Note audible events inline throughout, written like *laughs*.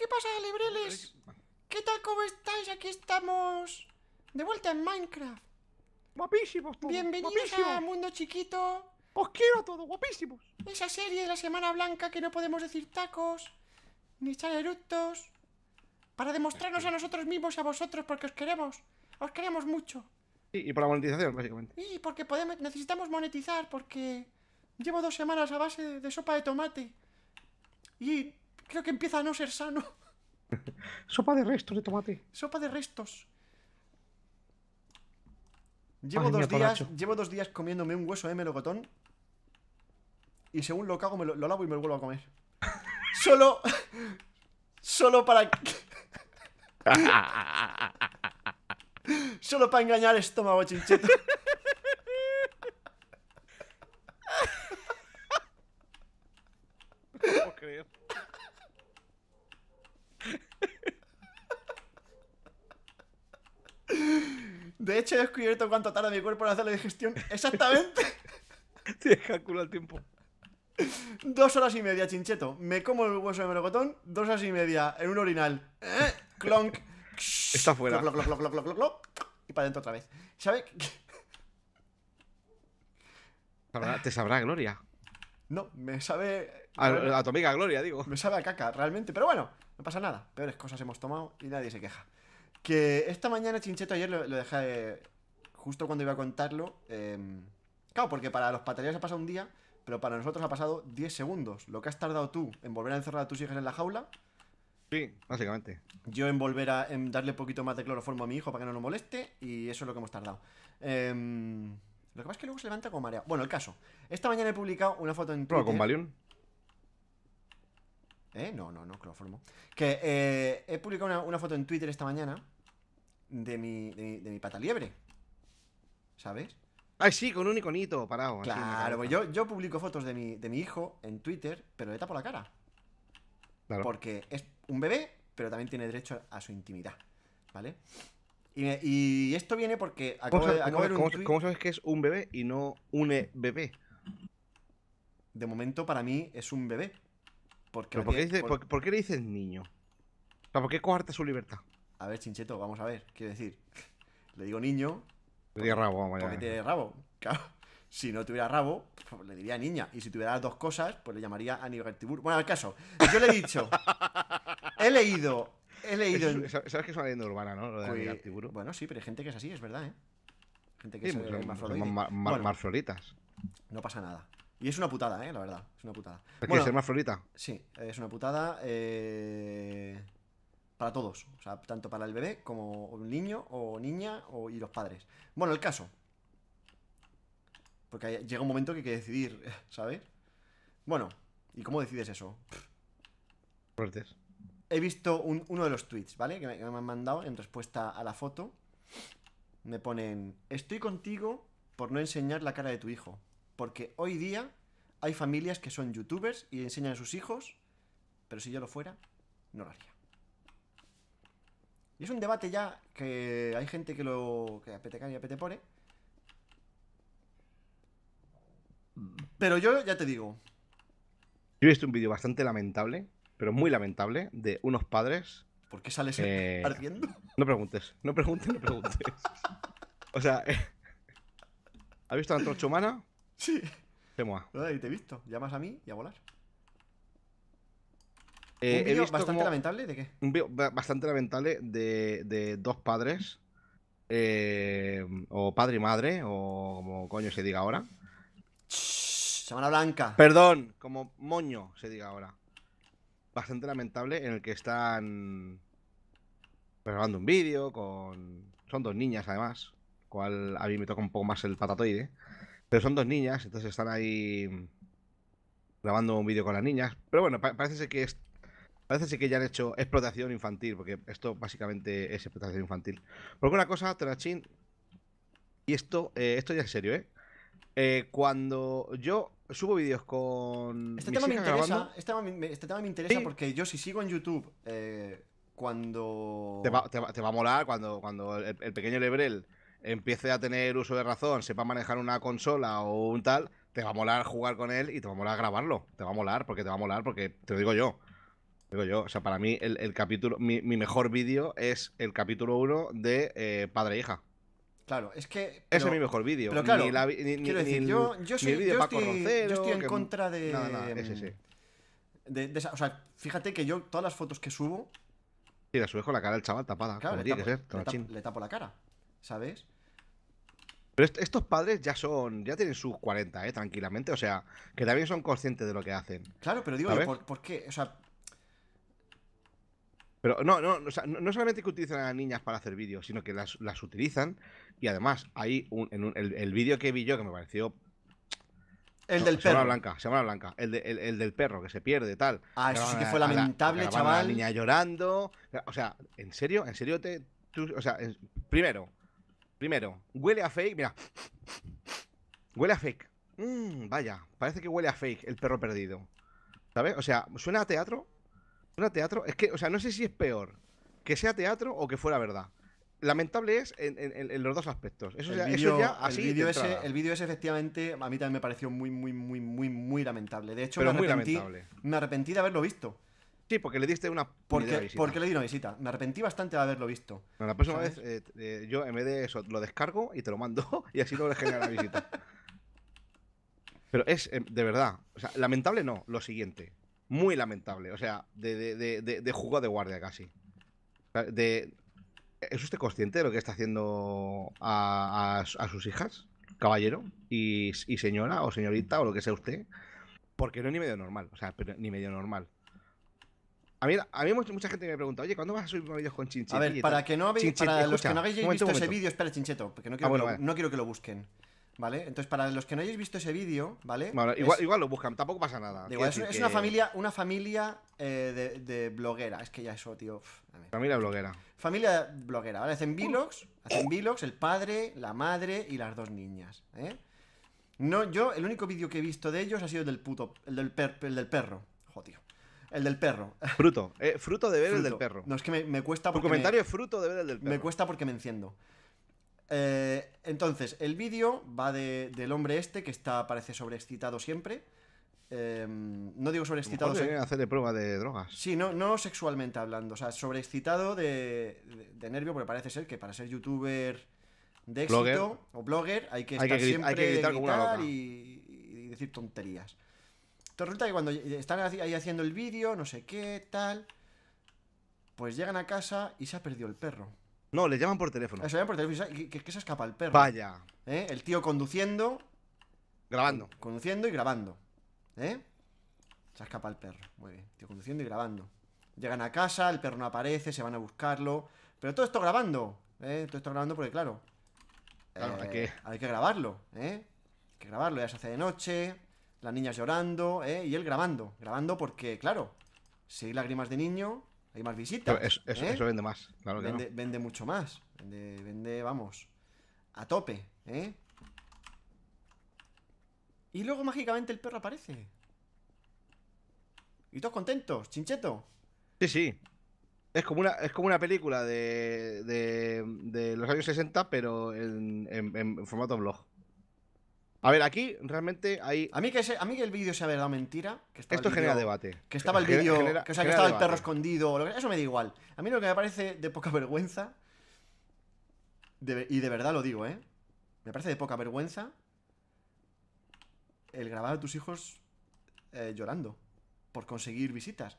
¿Qué pasa, libreles ¿Qué tal, cómo estáis? Aquí estamos de vuelta en Minecraft. Guapísimos todos. Bienvenidos a Mundo Chiquito. Os quiero a todos, guapísimos. Esa serie de la Semana Blanca que no podemos decir tacos, ni echar eructos, para demostrarnos a nosotros mismos y a vosotros porque os queremos. Os queremos mucho. Sí, y por la monetización, básicamente. Y porque podemos, necesitamos monetizar porque llevo dos semanas a base de sopa de tomate. Y Creo que empieza a no ser sano. *laughs* Sopa de restos de tomate. Sopa de restos. Llevo, dos, días, llevo dos días comiéndome un hueso de melocotón. Y según lo cago, me lo, lavo y me lo vuelvo a comer. *laughs* solo. Solo para. *laughs* solo para engañar el estómago, chincheto. he descubierto cuánto tarda mi cuerpo en hacer la digestión exactamente. *laughs* Tienes que el tiempo. Dos horas y media, chincheto. Me como el hueso de melocotón, dos horas y media en un orinal. Eh, clonk. Está fuera. Clonk, clonk, clonk, y para adentro otra vez. ¿Sabe? ¿Te sabrá Gloria? No, me sabe. a tu amiga Gloria, digo. Me sabe a caca, realmente. Pero bueno, no pasa nada. Peores cosas hemos tomado y nadie se queja. Que esta mañana, Chincheto, ayer lo, dejé. Justo cuando iba a contarlo. Em, claro, porque para los patrulleros ha pasado un día, pero para nosotros ha pasado 10 segundos. Lo que has tardado tú en volver a encerrar a tus hijas en la jaula. Sí, básicamente. Yo en volver a en darle poquito más de cloroformo a mi hijo para que no lo moleste. Y eso es lo que hemos tardado. Em, lo que pasa es que luego se levanta con marea. Bueno, el caso. Esta mañana he publicado una foto en Twitter. ¿Con Valium? ¿Eh? No, no, no, formo Que eh, he publicado una, foto en Twitter esta mañana de mi, de pata liebre. ¿Sabes? Ay, sí, con un iconito parado. Claro, pues yo, yo publico fotos de mi, hijo en Twitter, pero le tapo la cara. Porque es un bebé, pero también tiene derecho a su intimidad. ¿Vale? Y, esto viene porque acabo ¿Cómo sabes que es un bebé y no un bebé? De momento, para mí, es un bebé. Porque ¿Por, qué le dices niño? ¿por qué coarte su libertad? A ver, Chincheto, vamos a ver. Quiero decir, le digo niño. Le rabo, vamos Porque tiene rabo. Claro. Si no tuviera rabo, pues le diría niña. Y si tuviera las dos cosas, pues le llamaría a Tibur. Bueno, al caso, yo le he dicho. he leído. He leído. Sabes que es una leyenda urbana, ¿no? Lo de Bueno, sí, pero hay gente que es así, es verdad, ¿eh? Gente que es pues más, No pasa nada. Y es una putada, ¿eh? La verdad, es una putada. ser más florita? Sí, es una putada eh, para todos. O sea, tanto para el bebé como un niño o niña o, y los padres. Bueno, el caso. Porque llega un momento que hay que decidir, *laughs* ¿sabes? Bueno, ¿y cómo decides eso? Fuertes. He visto uno de los tweets, ¿vale? que me han mandado en respuesta a la foto. Me ponen, estoy contigo por no enseñar la cara de tu hijo. Porque hoy día hay familias que son youtubers y enseñan a sus hijos, pero si yo lo fuera, no lo haría. Y es un debate ya que hay gente que lo. que apete y apete Pero yo ya te digo. Yo he visto un vídeo bastante lamentable, pero muy lamentable, de unos padres. ¿Por qué sales eh, ardiendo? No preguntes, no preguntes, no preguntes. o sea, *laughs* ¿Ha visto a trocha Humana? Sí. Te he visto. Llamas a mí y a volar. Eh, un bastante lamentable de qué? Un bastante lamentable de, dos padres, eh, o padre y madre, o como coño se diga ahora. Semana Blanca. Perdón, como moño se diga ahora. Bastante lamentable en el que están grabando un vídeo con... Son dos niñas además, cual a mí me toca un poco más el patatoide. Pero son dos niñas, entonces están ahí grabando un vídeo con las niñas. Pero bueno, parece ser que parece que ya han hecho explotación infantil, porque esto básicamente es explotación infantil. Porque una cosa, Terachín, y esto, eh, esto ya es serio, ¿eh? ¿eh? cuando yo subo vídeos con. Este tema me interesa, este, este, tema me, interesa porque yo si sigo en YouTube eh, cuando. Te va, a molar cuando, cuando el, el pequeño Lebrel empiece a tener uso de razón, sepa manejar una consola o un tal, te va a molar jugar con él y te va a molar grabarlo. Te va a molar porque te va a molar porque te lo digo yo. digo yo, o sea, para mí el, capítulo, mi, mejor vídeo es el capítulo 1 de eh, Padre e Hija. Claro, es que. Ese es mi mejor vídeo. Pero claro, ni quiero decir, yo, yo soy, yo estoy, en contra de. o sea, fíjate que yo todas las fotos que subo. Sí, las subes con la cara del chaval tapada. Claro, le tapo la cara. ¿sabes? Pero estos padres ya son, ya tienen sus 40, eh, tranquilamente, o sea, que también son conscientes de lo que hacen. Claro, pero digo, ¿por, qué? O sea... Pero no, no, no solamente que utilizan a las niñas para hacer vídeos, sino que las, utilizan y además hay un, en el, vídeo que vi yo que me pareció... El del perro. Blanca, semana blanca. El, del perro que se pierde, y tal. Ah, eso sí que fue lamentable, chaval. La niña llorando. O sea, ¿en serio? ¿En serio te...? Tú, o sea, primero, Primero, huele a fake. Mira. Huele a fake. Mm, vaya, parece que huele a fake el perro perdido. ¿Sabes? O sea, suena a teatro. Suena a teatro. Es que, o sea, no sé si es peor que sea teatro o que fuera verdad. Lamentable es en, los dos aspectos. Eso, el ya, El vídeo, ese, el ese, efectivamente, a mí también me pareció muy, muy, muy, muy, muy lamentable. De hecho, me, lamentable. me arrepentí de haberlo visto. Sí, porque le diste una. Porque, porque le di una visita. Me arrepentí bastante de haberlo visto. la próxima vez eh, eh, yo en vez de eso lo descargo y te lo mando *laughs* y así no le genera la visita. Pero es, em, de verdad, lamentable no, lo siguiente. Muy lamentable, o sea, de, de, de, guardia casi. De, ¿Es usted consciente de lo que está haciendo a, a, sus hijas, caballero y, y, señora o señorita o lo que sea usted? Porque no es ni medio normal, o sea, ni medio normal. A mí, mucha gente me pregunta, oye, ¿cuándo vas a subir vídeos con Chincheto? A ver, para, que no habéis, para los que no hayáis visto ese vídeo, espera, Chincheto, porque ah, no quiero, que, lo busquen. ¿Vale? Entonces, para los que no hayáis visto ese vídeo, ¿vale? Bueno, igual, lo buscan, tampoco pasa nada. es, una familia, una familia eh, de, bloguera. Es que ya eso, tío. Uf, familia bloguera. Familia bloguera, ¿vale? Hacen vlogs, hacen vlogs, el padre, la madre y las dos niñas, ¿eh? No, yo, el único vídeo que he visto de ellos ha sido el del puto, el del, el del perro. Joder, el del perro. *laughs* Fruto. Eh, fruto de ver el del perro. No, es que me, cuesta porque. comentario es fruto de ver el del perro. Me cuesta porque me enciendo. Eh, entonces, el vídeo va de, del hombre este que está, parece sobreexcitado siempre. Em, no digo sobreexcitado. Se... hacerle prueba de drogas. Sí, no, sexualmente hablando. O sea, sobreexcitado de, nervio, porque parece ser que para ser youtuber de éxito o blogger hay que estar siempre y, decir tonterías resulta que cuando están ahí haciendo el vídeo, no sé qué, tal, pues llegan a casa y se ha perdido el perro. No, le llaman por teléfono. Se llaman por teléfono y que, que se escapa el perro. Vaya. ¿Eh? El tío conduciendo. Grabando. Conduciendo y grabando. ¿Eh? Se escapa el perro. Muy bien. Tío conduciendo y grabando. Llegan a casa, el perro no aparece, se van a buscarlo. Pero todo esto grabando. ¿eh? Todo esto grabando porque, claro. claro hay, eh, que... hay que grabarlo. ¿eh? Hay que grabarlo. Ya se hace de noche. Las niñas llorando, ¿eh? Y él grabando. Grabando porque, claro, si hay lágrimas de niño, hay más visitas. ¿eh? Eso, vende más, claro vende, vende, mucho más. Vende, vamos, a tope, ¿eh? Y luego mágicamente el perro aparece. Y todos contentos, chincheto. Sí, sí. Es como una, es como una película de, de, los años 60, pero en, formato blog. A ver, aquí realmente hay. A mí que, a mí que el vídeo se ha o mentira. Que Esto genera debate. Que estaba el vídeo. o sea, que estaba el perro escondido. Lo que, eso me da igual. A mí lo que me parece de poca *laughs* vergüenza. y de verdad lo digo, ¿eh? Me parece de poca vergüenza. El grabar a tus hijos eh, llorando. Por conseguir visitas.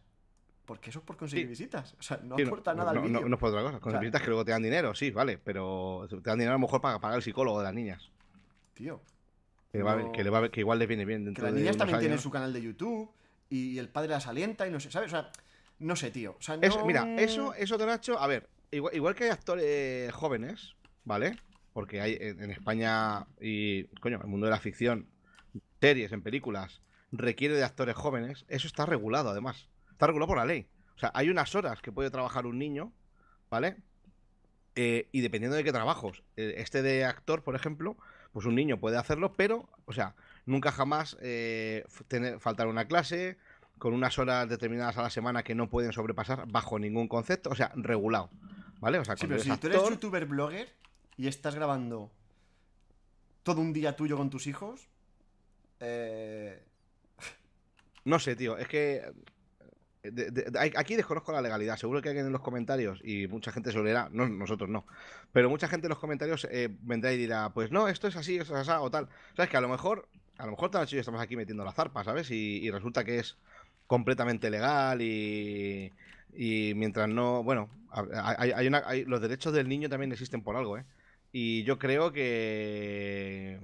Porque eso es por conseguir visitas. O sea, no aporta nada al vídeo. No, es por otra cosa. Con visitas que luego te dan dinero, sí, vale. Pero te dan dinero a lo mejor para pagar al psicólogo de las niñas. Tío. Que, igual le igual viene bien dentro que Las niñas también tienen su canal de YouTube y el padre las alienta y no sé, ¿sabes? O sea, no sé, tío. O sea, no... mira, eso, eso de Nacho, a ver, igual, que hay actores jóvenes, ¿vale? Porque hay en España y, coño, el mundo de la ficción, series, en películas, requiere de actores jóvenes. Eso está regulado, además. Está regulado por la ley. O sea, hay unas horas que puede trabajar un niño, ¿vale? Eh, y dependiendo de qué trabajos. Eh, este de actor, por ejemplo, pues un niño puede hacerlo, pero, o sea, nunca jamás eh, faltar una clase con unas horas determinadas a la semana que no pueden sobrepasar bajo ningún concepto, o sea, regulado. ¿Vale? O sea, pero si tú eres youtuber blogger y estás grabando todo un día tuyo con tus hijos, eh... No sé, tío, es que aquí desconozco la legalidad. Seguro que alguien en los comentarios, y mucha gente se olerá no, nosotros no, pero mucha gente en los comentarios eh, vendrá y dirá, pues no, esto es así, esto es así, o tal. ¿Sabes? Que a lo mejor, a lo mejor estamos aquí metiendo la zarpa, ¿sabes? Y, resulta que es completamente legal y, mientras no. Bueno, hay, los derechos del niño también existen por algo, ¿eh? Y yo creo que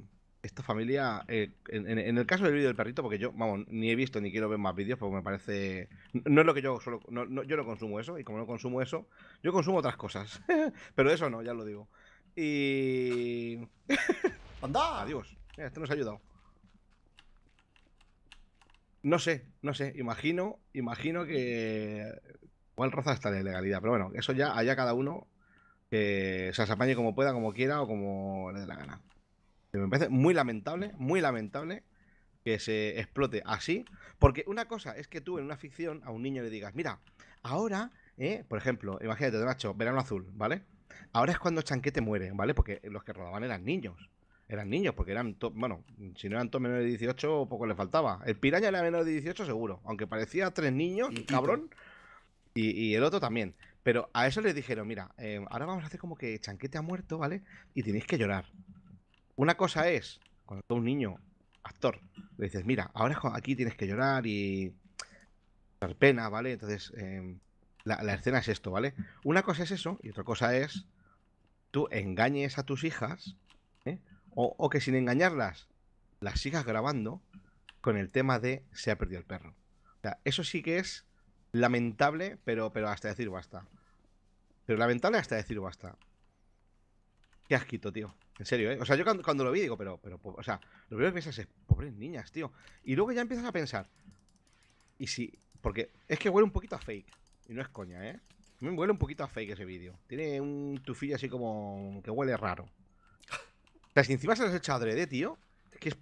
esta familia, eh, en, el caso del vídeo del perrito, porque yo, vamos, ni he visto ni quiero ver más vídeos, porque me parece. No es lo que yo solo. No, yo no consumo eso, y como no consumo eso, yo consumo otras cosas. *laughs* Pero eso no, ya lo digo. Y. *laughs* ¡Anda! Adiós. Este nos ha ayudado. No sé, no sé. Imagino, imagino que. cuál roza hasta la ilegalidad, pero bueno, eso ya, allá cada uno que se apañe como pueda, como quiera o como le dé la gana. Me parece muy lamentable, muy lamentable que se explote así. Porque una cosa es que tú en una ficción a un niño le digas, mira, ahora, eh, por ejemplo, imagínate, Nacho, verano azul, ¿vale? Ahora es cuando Chanquete muere, ¿vale? Porque los que rodaban eran niños. Eran niños, porque eran, bueno, si no eran todos menores de 18, poco le faltaba. El piraña era menor de 18 seguro, aunque parecía tres niños, cabrón. Y, el otro también. Pero a eso les dijeron, mira, eh, ahora vamos a hacer como que Chanquete ha muerto, ¿vale? Y tenéis que llorar. Una cosa es cuando tú un niño, actor, le dices, mira, ahora aquí tienes que llorar y dar pena, ¿vale? Entonces, em, la, escena es esto, ¿vale? Una cosa es eso y otra cosa es tú engañes a tus hijas ¿eh? o, que sin engañarlas las sigas grabando con el tema de se ha perdido el perro. O sea, eso sí que es lamentable, pero, pero hasta decir basta. Pero lamentable hasta decir basta. Qué asquito, tío. En serio, ¿eh? O sea, yo cuando, lo vi digo, pero, pero, o sea, lo primero que piensas es, pobres niñas, tío. Y luego ya empiezas a pensar, y si, porque es que huele un poquito a fake, y no es coña, ¿eh? Me huele un poquito a fake ese vídeo. Tiene un tufillo así como que huele raro. O sea, si encima se lo has hecho adrede, tío, es que es,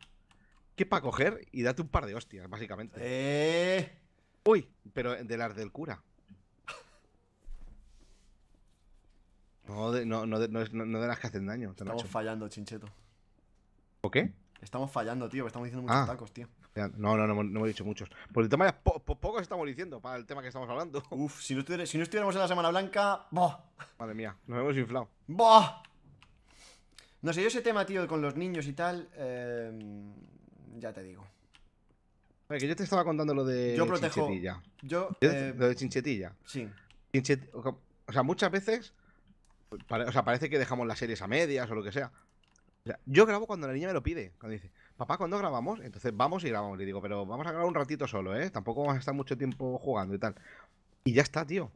que para coger y date un par de hostias, básicamente. Eh... Uy, pero de las del cura. No, de, no, no, no, no de las que hacen daño. Estamos fallando, chincheto. ¿O qué? Estamos fallando, tío. Estamos diciendo muchos ah. tacos, tío. No, no, no, no hemos dicho muchos. Por el tema de pocos estamos diciendo, para el tema que estamos hablando. *laughs* Uf, si no, estuviéramos, si no estuviéramos en la Semana Blanca. ¡Bah! Madre mía, nos hemos inflado. ¡Bah! No sé, yo ese tema, tío, con los niños y tal. Eh, ya te digo. que yo te estaba contando lo de yo protejo, Chinchetilla. Yo. Eh, lo de Chinchetilla. Sí. o sea, muchas veces o sea, parece que dejamos las series a medias o lo que sea. yo grabo cuando la niña me lo pide. Cuando dice, papá, ¿cuándo grabamos? Entonces vamos y grabamos. Le digo, pero vamos a grabar un ratito solo, ¿eh? Tampoco vamos a estar mucho tiempo jugando y tal. Y ya está, tío.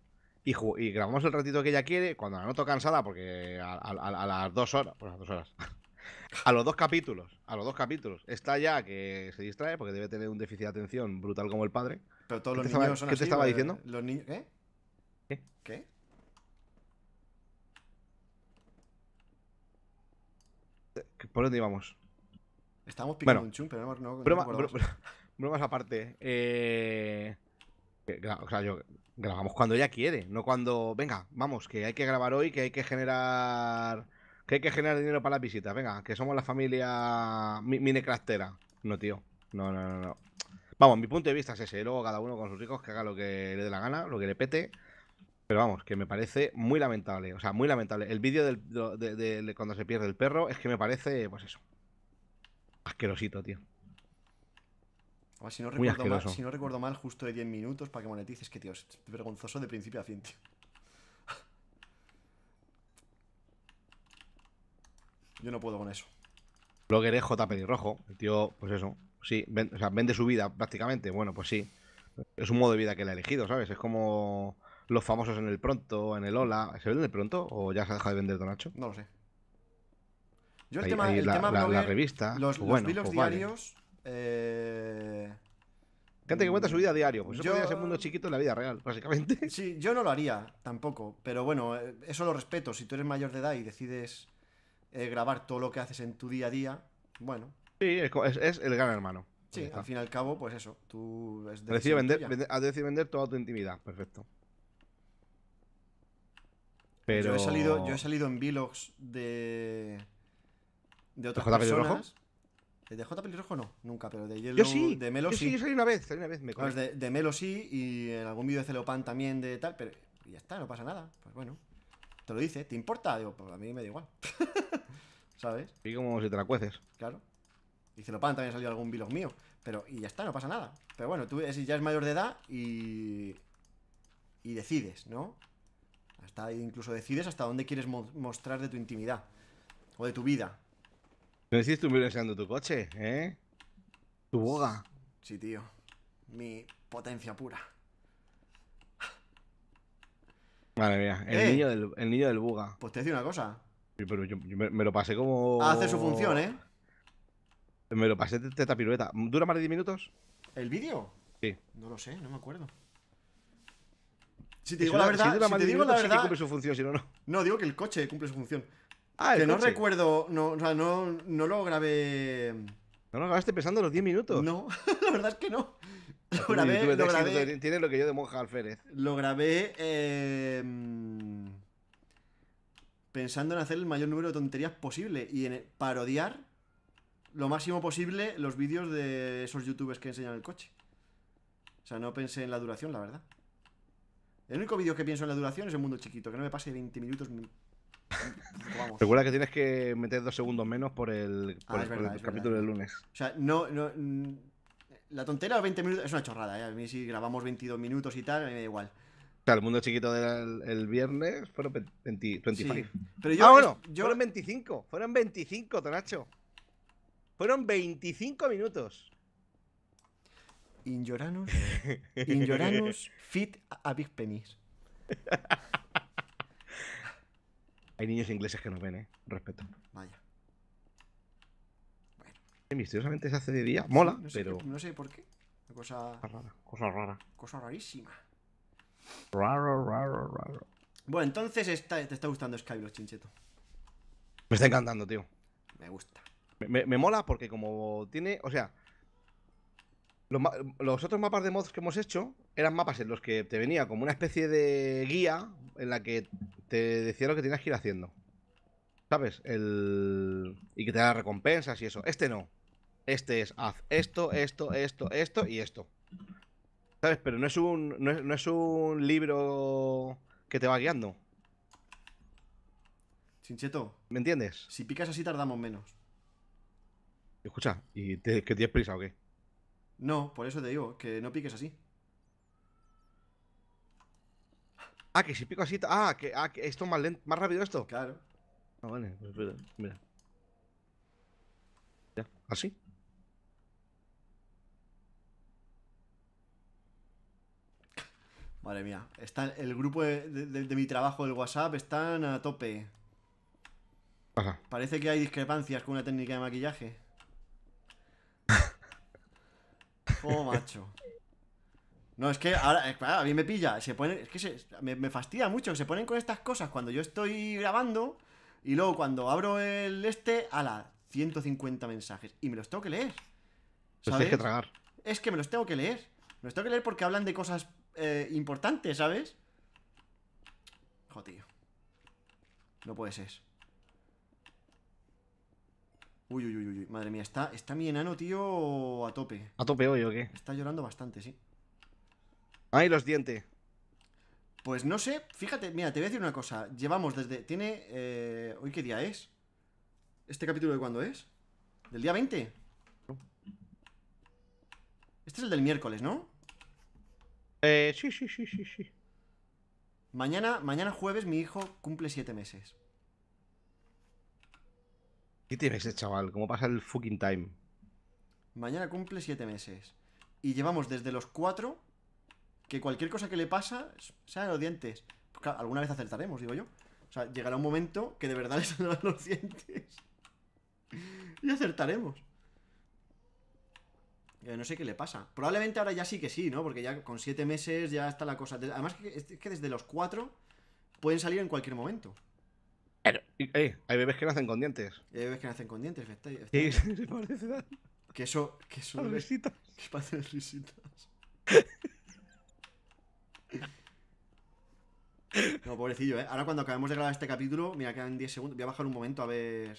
Y, grabamos el ratito que ella quiere. Cuando la noto cansada, porque a, las dos horas. Pues a las dos horas. *laughs* a los dos capítulos. A los dos capítulos. Está ya que se distrae porque debe tener un déficit de atención brutal como el padre. Pero todos los niños son ¿Qué te estaba diciendo? ¿Qué? ¿Qué? ¿Por dónde íbamos? estamos picando un chum, pero no, *laughs* Bromas aparte. Eh, grabamos cuando ella quiere, no cuando. Venga, vamos, que hay que grabar hoy, que hay que generar. Que hay que generar dinero para las visitas. Venga, que somos la familia minecraftera. No, tío. No, no, no, no. Vamos, mi punto de vista es ese. Luego cada uno con sus hijos que haga lo que le dé la gana, lo que le pete. Pero vamos, que me parece muy lamentable. O sea, muy lamentable. El vídeo de, cuando se pierde el perro es que me parece, pues eso. Asquerosito, tío. si, no recuerdo mal, si no recuerdo mal, justo de 10 minutos para que monetices, que tío, es vergonzoso de principio a fin, tío. *laughs* Yo no puedo con eso. Blogger es J pelirrojo, el tío, pues eso. Sí, o sea, vende su vida prácticamente. Bueno, pues sí. Es un modo de vida que le ha elegido, ¿sabes? Es como los famosos en el pronto, en el hola. ¿Se venden el pronto o ya se dejado de vender Donacho? No lo sé. Yo el tema, la, revista, los, bueno, los pues diarios. Eh... Gente que cuenta su vida diario, pues yo... eso podría mundo chiquito en la vida real, básicamente. *laughs* Sí, yo no lo haría tampoco, pero bueno, eh, eso lo respeto. Si tú eres mayor de edad y decides eh, grabar todo lo que haces en tu día a día, bueno. Sí, es, el gran hermano. Sí, al fin y al cabo, pues eso. Tú es vender, has decidido vender toda tu intimidad, perfecto. Pero... Yo, he salido, yo he salido en Vlogs de. de otras ¿De J. personas. ¿De J. Pelirrojo no? Nunca, pero de Yellow, yo sí, de Melo yo sí. sí. Yo salí una vez, salí una vez, me de, de, Melo sí, y en algún vídeo de Celopan también de tal, pero y ya está, no pasa nada. Pues bueno, te lo dice, ¿te importa? Digo, pues a mí me da igual. *laughs* ¿Sabes? Y como si te la cueces. Claro. Y Celopan también salió algún vlog mío, pero y ya está, no pasa nada. Pero bueno, tú ya es mayor de edad y. y decides, ¿no? incluso decides hasta dónde quieres mostrar de tu intimidad o de tu vida. No decides si tu coche, ¿eh? Tu boga. Sí, tío. Mi potencia pura. Madre mía, el, eh. niño, del, el del buga. Pues te decía una cosa. Pero yo, me, lo pasé como. Ah, hace su función, ¿eh? Me lo pasé de esta pirueta. ¿Dura más de 10 minutos? ¿El vídeo? Sí. No lo sé, no me acuerdo. Si te digo la verdad, si te digo la verdad, cumple su función, si no, no. No, digo que el coche cumple su función. Ah, que no recuerdo, no, o sea, no, no lo grabé. ¿No lo grabaste pensando los 10 minutos? No, *laughs* la verdad es que no. Lo grabé, lo grabé. Tienes lo que yo de Monja Alférez. Lo grabé em, pensando en hacer el mayor número de tonterías posible y en parodiar lo máximo posible los vídeos de esos youtubers que enseñan el coche. O sea, no pensé en la duración, la verdad. El único vídeo que pienso en la duración es el mundo chiquito, que no me pase 20 minutos. *laughs* Vamos. Recuerda que tienes que meter dos segundos menos por el, ah, capítulo del lunes. O sea, no, no. Mm, la tontera de 20 minutos es una chorrada, ¿eh? A mí si grabamos 22 minutos y tal, a mí me da igual. O sea, el mundo chiquito del viernes fueron 25. Pero yo, ah, bueno, yo... fueron 25. Fueron 25, Tonacho. Fueron 25 minutos. In lloranos in fit a big penis. Hay niños ingleses que nos ven, ¿eh? Respeto. Vaya. Bueno. Misteriosamente se hace de día. Mola, pero... No sé por qué. cosa... Rara, cosa rara. Cosa rarísima. Raro, raro, raro. Bueno, entonces te está gustando Skyblock, chincheto. Me está encantando, tío. Me gusta. me mola porque como tiene... O sea, los, otros mapas de mods que hemos hecho eran mapas en los que te venía como una especie de guía en la que te decía lo que tenías que ir haciendo. ¿Sabes? Y que te da recompensas y eso. Este no. Este es haz esto, esto, esto, esto y esto. ¿Sabes? Pero no es un, no es, un libro que te va guiando. Chincheto. ¿Me entiendes? Si picas así tardamos menos. Escucha, ¿y que tienes prisa o qué? No, por eso te digo, que no piques así. Ah, que si pico así. Ah, que, ah, esto más más rápido esto. Claro. Ah, vale, pues mira, Ya, así. Madre mía, está el grupo de, mi trabajo del WhatsApp están a tope. Ajá. Parece que hay discrepancias con una técnica de maquillaje. Oh, macho. No, es que ahora, eh, a mí me pilla, se ponen, es que se, me, fastidia mucho, se ponen con estas cosas cuando yo estoy grabando y luego cuando abro el este, ala, 150 mensajes y me los tengo que leer. que tragar. Es que me los tengo que leer. Me los tengo que leer porque hablan de cosas eh, importantes, ¿sabes? Joder. No puede ser. Uy, uy, uy, uy, madre mía, está, está mi enano, tío, a tope. ¿A tope hoy o qué? Está llorando bastante, sí. Ay, los dientes. Pues no sé, fíjate, mira, te voy a decir una cosa. Llevamos desde. Tiene. Eh, ¿Hoy qué día es? ¿Este capítulo de cuándo es? ¿Del día 20? Este es el del miércoles, ¿no? Eh, sí, sí, sí, sí, sí. Mañana, mañana jueves mi hijo cumple siete meses. ¿Qué tiene ese eh, chaval? ¿Cómo pasa el fucking time? Mañana cumple siete meses. Y llevamos desde los cuatro que cualquier cosa que le pasa, salen los dientes. Pues claro, alguna vez acertaremos, digo yo. O sea, llegará un momento que de verdad *laughs* le saldrán los dientes. y acertaremos. no sé qué le pasa. Probablemente ahora ya sí que sí, ¿no? Porque ya con siete meses ya está la cosa. Además, es que desde los cuatro pueden salir en cualquier momento hay bebés que nacen con dientes. hay bebés que nacen con dientes, está, está Sí, *laughs* parece Que eso, que eso. risitas. Que risitas. *laughs* No, pobrecillo, ¿eh? Ahora cuando acabemos de grabar este capítulo, mira, quedan 10 segundos. Voy a bajar un momento a ver...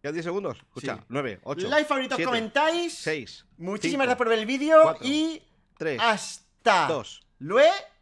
¿Quedan 10 segundos? Escucha, 9, 8, Like, favoritos, comentáis. 6, Muchísimas gracias por ver el vídeo y... 3, hasta... 2, luego.